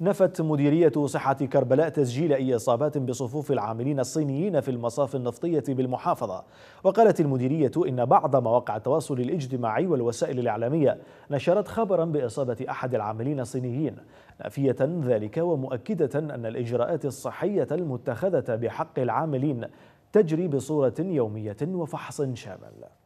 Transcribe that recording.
نفت مديرية صحة كربلاء تسجيل أي إصابات بصفوف العاملين الصينيين في المصاف النفطية بالمحافظة وقالت المديرية إن بعض مواقع التواصل الاجتماعي والوسائل الإعلامية نشرت خبرا بإصابة أحد العاملين الصينيين نافية ذلك ومؤكدة أن الإجراءات الصحية المتخذة بحق العاملين تجري بصورة يومية وفحص شامل